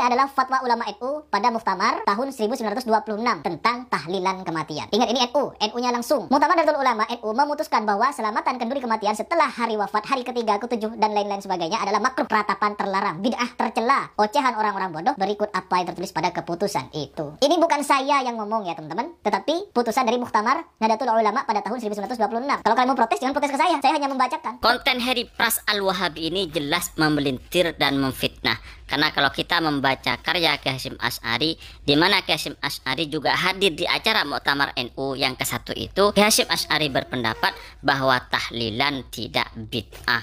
adalah fatwa ulama NU pada Muftamar tahun 1926 tentang tahlilan kematian. Ingat ini NU, NU-nya langsung. Muftamar Darul Ulama NU memutuskan bahwa selamatan kenduri kematian setelah hari wafat, hari ketiga, ketujuh, dan lain-lain sebagainya adalah makruh ratapan terlarang, bid'ah tercela, ocehan orang-orang bodoh, berikut apa yang tertulis pada keputusan itu. Ini bukan saya yang ngomong ya teman-teman, tetapi putusan dari Muktamar Nadatul Ulama pada tahun 1926. Kalau kalian mau protes, jangan protes ke saya, saya hanya membacakan. Konten Harry Pras Al-Wahabi ini jelas memelintir dan memfitnah. Karena kalau kita membaca membaca karya Ki Hasyim As'ari di mana Ki Hasyim As'ari juga hadir di acara Muktamar NU yang ke satu itu Ki Hasyim As'ari berpendapat bahwa tahlilan tidak bid'ah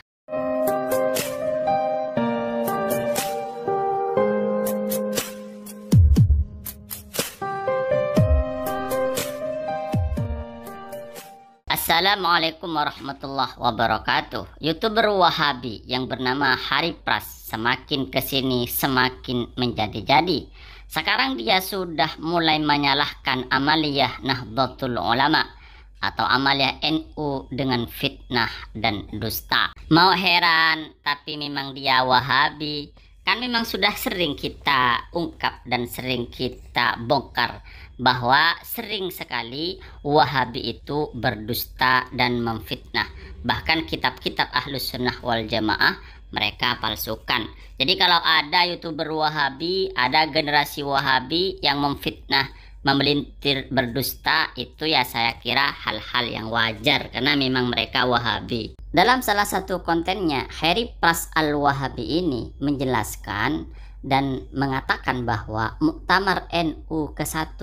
Assalamualaikum warahmatullahi wabarakatuh. Youtuber Wahabi yang bernama Hari Pras semakin kesini semakin menjadi-jadi. Sekarang dia sudah mulai menyalahkan amaliyah Nahdlatul Ulama atau amaliyah NU dengan fitnah dan dusta. Mau heran, tapi memang dia Wahabi. Kan memang sudah sering kita ungkap dan sering kita bongkar bahwa sering sekali Wahabi itu berdusta dan memfitnah. Bahkan kitab-kitab Ahlus Sunnah wal Jamaah mereka palsukan. Jadi kalau ada YouTuber Wahabi, ada generasi Wahabi yang memfitnah, memelintir berdusta itu ya saya kira hal-hal yang wajar karena memang mereka Wahabi. Dalam salah satu kontennya, Harry Pras Al-Wahabi ini menjelaskan dan mengatakan bahwa Muktamar NU ke-1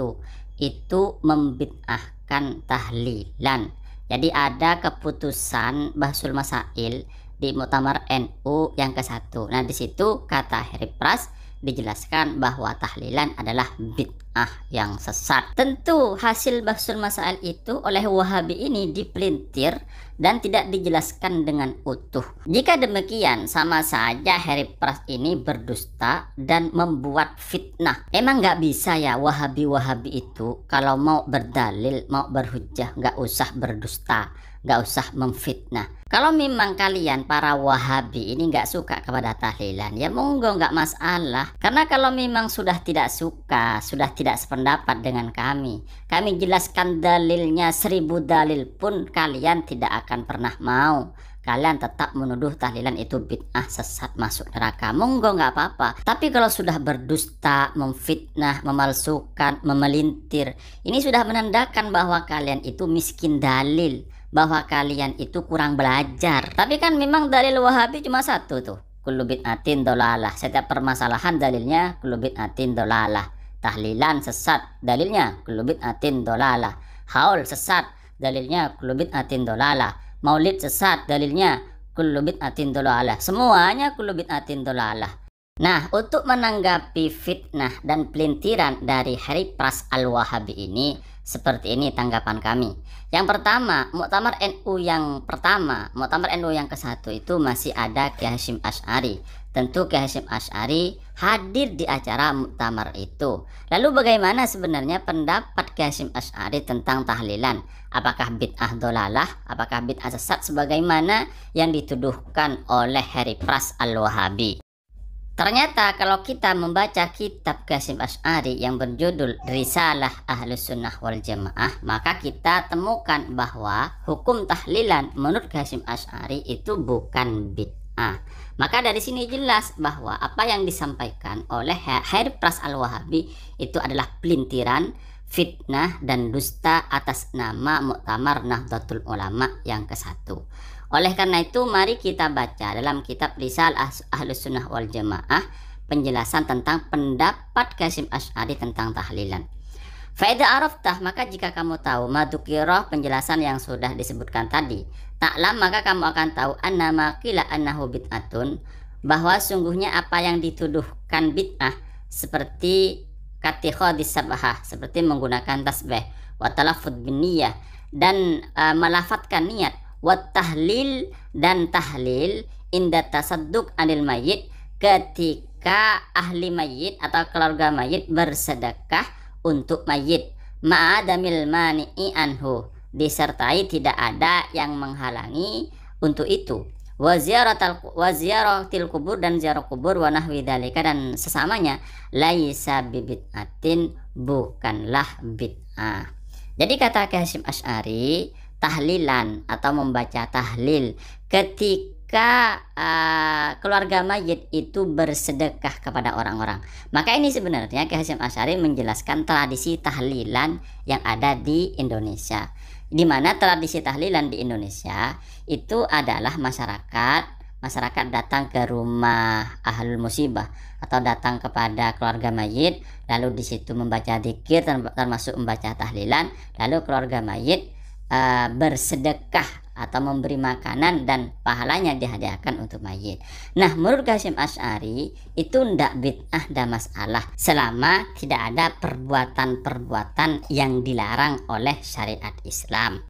itu membid'ahkan tahlilan. Jadi ada keputusan Bahsul Masail di Muktamar NU yang ke-1. Nah, di situ kata Harry Pras dijelaskan bahwa tahlilan adalah bid'ah bid'ah yang sesat. Tentu hasil bahsul masail itu oleh Wahabi ini dipelintir dan tidak dijelaskan dengan utuh. Jika demikian, sama saja Harry Pras ini berdusta dan membuat fitnah. Emang nggak bisa ya Wahabi-Wahabi itu kalau mau berdalil, mau berhujah, nggak usah berdusta nggak usah memfitnah. Kalau memang kalian para wahabi ini nggak suka kepada tahlilan, ya monggo nggak masalah. Karena kalau memang sudah tidak suka, sudah tidak sependapat dengan kami, kami jelaskan dalilnya seribu dalil pun kalian tidak akan pernah mau kalian tetap menuduh tahlilan itu bid'ah sesat masuk neraka monggo nggak apa-apa tapi kalau sudah berdusta memfitnah memalsukan memelintir ini sudah menandakan bahwa kalian itu miskin dalil bahwa kalian itu kurang belajar. Tapi kan memang dalil Wahabi cuma satu tuh. Kulubit atin dolalah. Setiap permasalahan dalilnya kulubit atin dolalah. Tahlilan sesat. Dalilnya kulubit atin dolalah. Haul sesat. Dalilnya kulubit atin dolalah. Maulid sesat. Dalilnya kulubit atin dolalah. Semuanya kulubit atin dolalah. Nah, untuk menanggapi fitnah dan pelintiran dari Hari Pras Al-Wahabi ini, seperti ini tanggapan kami. Yang pertama, Muktamar NU yang pertama, Muktamar NU yang ke-1 itu masih ada Kiai Hashim Ash'ari. Tentu Kiai Hashim Ash'ari hadir di acara Muktamar itu. Lalu bagaimana sebenarnya pendapat Kiai Hashim Ash'ari tentang tahlilan? Apakah bid'ah dolalah? Apakah bid'ah sesat sebagaimana yang dituduhkan oleh Harry Pras Al-Wahabi? Ternyata kalau kita membaca kitab Qasim Ash'ari yang berjudul Risalah Ahlus Sunnah wal Jamaah Maka kita temukan bahwa hukum tahlilan menurut Qasim Ash'ari itu bukan bid'ah Maka dari sini jelas bahwa apa yang disampaikan oleh Hair Pras Al-Wahabi itu adalah pelintiran fitnah dan dusta atas nama Muktamar Nahdlatul Ulama yang ke satu. Oleh karena itu mari kita baca dalam kitab Risal Ahlus Sunnah wal Jamaah penjelasan tentang pendapat Qasim Ash'ari tentang tahlilan. Faedah araftah maka jika kamu tahu madukiroh penjelasan yang sudah disebutkan tadi taklam maka kamu akan tahu anna makila annahu atun bahwa sungguhnya apa yang dituduhkan bid'ah seperti katikho disabahah seperti menggunakan tasbih watalafud bin niyah dan eh, melafatkan niat wat tahlil dan tahlil inda tasadduk anil mayit ketika ahli mayit atau keluarga mayit bersedekah untuk mayit ma'adamil mani'i anhu disertai tidak ada yang menghalangi untuk itu waziaratil kubur dan ziarah kubur wa nahwi dalika dan sesamanya laisa bibid'atin bukanlah bid'ah jadi kata Hashim Ash'ari tahlilan atau membaca tahlil ketika uh, keluarga mayit itu bersedekah kepada orang-orang. Maka ini sebenarnya Ki Hasyim Asyari menjelaskan tradisi tahlilan yang ada di Indonesia. Di mana tradisi tahlilan di Indonesia itu adalah masyarakat masyarakat datang ke rumah ahlul musibah atau datang kepada keluarga mayit lalu di situ membaca dikir termasuk membaca tahlilan lalu keluarga mayit Eh, bersedekah atau memberi makanan dan pahalanya dihadiahkan untuk mayit. Nah, menurut Hasyim Asy'ari itu ndak bid'ah dan masalah selama tidak ada perbuatan-perbuatan yang dilarang oleh syariat Islam.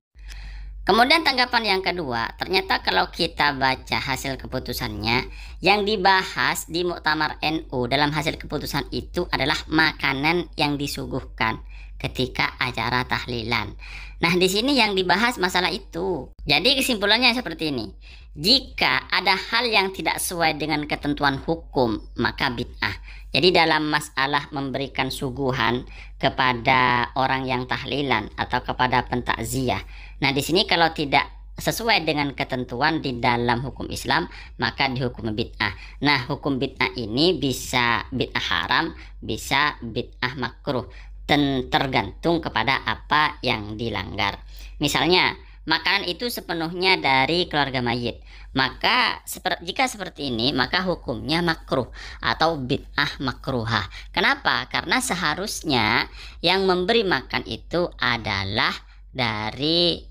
Kemudian tanggapan yang kedua, ternyata kalau kita baca hasil keputusannya, yang dibahas di Muktamar NU dalam hasil keputusan itu adalah makanan yang disuguhkan ketika acara tahlilan. Nah, di sini yang dibahas masalah itu. Jadi kesimpulannya seperti ini. Jika ada hal yang tidak sesuai dengan ketentuan hukum, maka bid'ah. Jadi dalam masalah memberikan suguhan kepada orang yang tahlilan atau kepada pentakziah. Nah, di sini kalau tidak sesuai dengan ketentuan di dalam hukum Islam maka dihukum bid'ah. Nah, hukum bid'ah ini bisa bid'ah haram, bisa bid'ah makruh ten tergantung kepada apa yang dilanggar. Misalnya, makanan itu sepenuhnya dari keluarga mayit. Maka seper, jika seperti ini, maka hukumnya makruh atau bid'ah makruhah. Kenapa? Karena seharusnya yang memberi makan itu adalah dari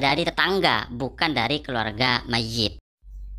dari tetangga, bukan dari keluarga mayit.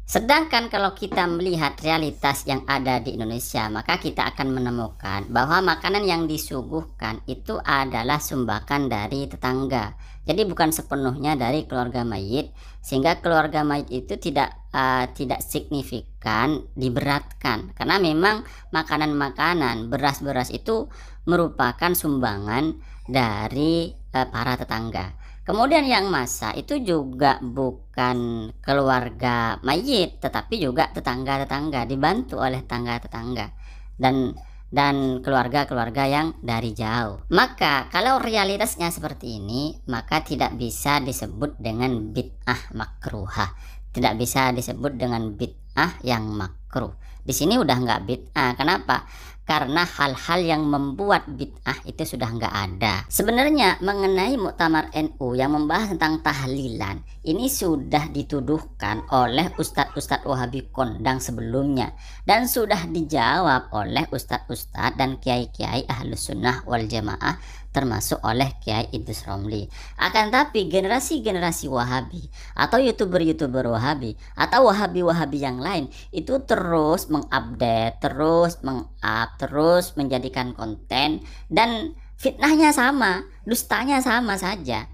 Sedangkan kalau kita melihat realitas yang ada di Indonesia, maka kita akan menemukan bahwa makanan yang disuguhkan itu adalah sumbakan dari tetangga. Jadi bukan sepenuhnya dari keluarga mayit, sehingga keluarga mayit itu tidak uh, tidak signifikan diberatkan. Karena memang makanan-makanan, beras-beras itu merupakan sumbangan dari uh, para tetangga. Kemudian yang masa itu juga bukan keluarga mayit tetapi juga tetangga-tetangga dibantu oleh tetangga-tetangga dan dan keluarga-keluarga yang dari jauh. Maka kalau realitasnya seperti ini, maka tidak bisa disebut dengan bid'ah makruha. Tidak bisa disebut dengan bid'ah yang makruh. Di sini udah nggak bid'ah. Kenapa? karena hal-hal yang membuat bid'ah itu sudah nggak ada. Sebenarnya mengenai Muktamar NU yang membahas tentang tahlilan ini sudah dituduhkan oleh Ustadz-Ustadz Wahabi Kondang sebelumnya dan sudah dijawab oleh Ustadz-Ustadz dan Kiai-Kiai Ahlus Sunnah wal Jamaah termasuk oleh Kiai Idrus Romli. Akan tapi generasi-generasi Wahabi atau YouTuber-YouTuber Wahabi atau Wahabi-Wahabi yang lain itu terus mengupdate, terus mengup, terus menjadikan konten dan fitnahnya sama, dustanya sama saja.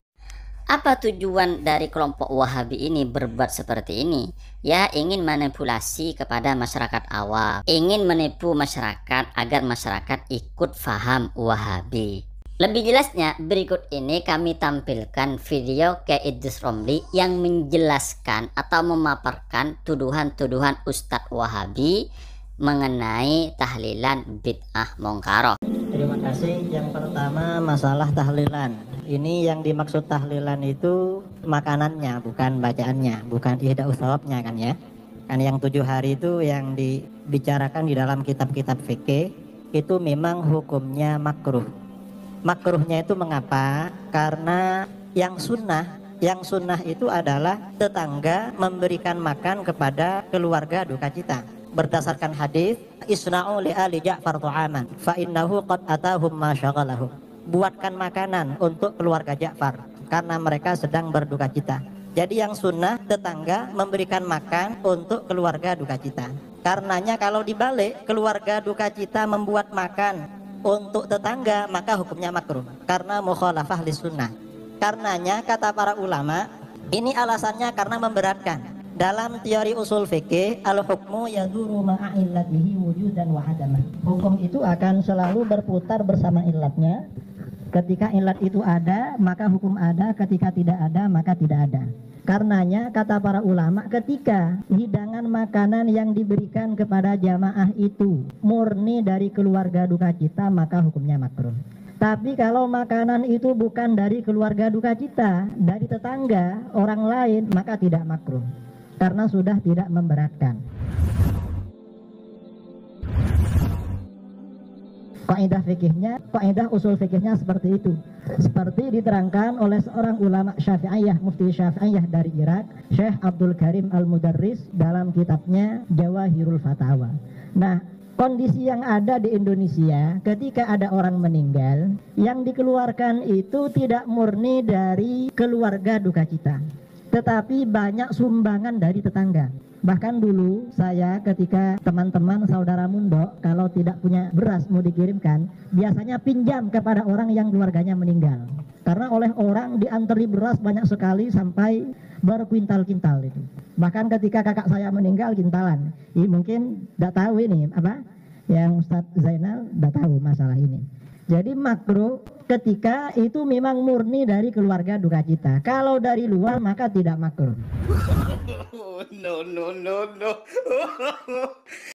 Apa tujuan dari kelompok Wahabi ini berbuat seperti ini? Ya, ingin manipulasi kepada masyarakat awam, ingin menipu masyarakat agar masyarakat ikut faham Wahabi. Lebih jelasnya, berikut ini kami tampilkan video ke Idris Romli yang menjelaskan atau memaparkan tuduhan-tuduhan Ustadz Wahabi mengenai tahlilan bid'ah mongkaro. Terima kasih. Yang pertama masalah tahlilan. Ini yang dimaksud tahlilan itu makanannya, bukan bacaannya, bukan ihda usawabnya kan ya. Kan yang tujuh hari itu yang dibicarakan di dalam kitab-kitab fikih itu memang hukumnya makruh makruhnya itu mengapa? Karena yang sunnah yang sunnah itu adalah tetangga memberikan makan kepada keluarga duka cita berdasarkan hadis isna'u li ali Ja'far tu'aman fa innahu qad atahum ma buatkan makanan untuk keluarga Ja'far karena mereka sedang berduka cita jadi yang sunnah tetangga memberikan makan untuk keluarga duka cita. Karenanya kalau dibalik keluarga duka cita membuat makan untuk tetangga maka hukumnya makruh karena mukhalafah li sunnah karenanya kata para ulama ini alasannya karena memberatkan dalam teori usul fikih al hukmu yaduru ma'a illatihi wujudan wa hukum itu akan selalu berputar bersama illatnya Ketika ilat itu ada, maka hukum ada, ketika tidak ada, maka tidak ada. Karenanya kata para ulama ketika hidangan makanan yang diberikan kepada jamaah itu murni dari keluarga duka cita maka hukumnya makruh. Tapi kalau makanan itu bukan dari keluarga duka cita, dari tetangga, orang lain maka tidak makruh karena sudah tidak memberatkan. kaidah fikihnya, kaidah usul fikihnya seperti itu. Seperti diterangkan oleh seorang ulama Syafi'iyah, Mufti Syafi'iyah dari Irak, Syekh Abdul Karim Al-Mudarris dalam kitabnya Jawahirul Fatawa. Nah, kondisi yang ada di Indonesia ketika ada orang meninggal yang dikeluarkan itu tidak murni dari keluarga duka cita tetapi banyak sumbangan dari tetangga. Bahkan dulu saya ketika teman-teman saudara Mundo kalau tidak punya beras mau dikirimkan, biasanya pinjam kepada orang yang keluarganya meninggal. Karena oleh orang dianteri beras banyak sekali sampai berkuintal-kintal itu. Bahkan ketika kakak saya meninggal kintalan. Ini mungkin tidak tahu ini apa yang Ustadz Zainal tidak tahu masalah ini. Jadi makro ketika itu memang murni dari keluarga duka cita. Kalau dari luar maka tidak makruh. no no no no.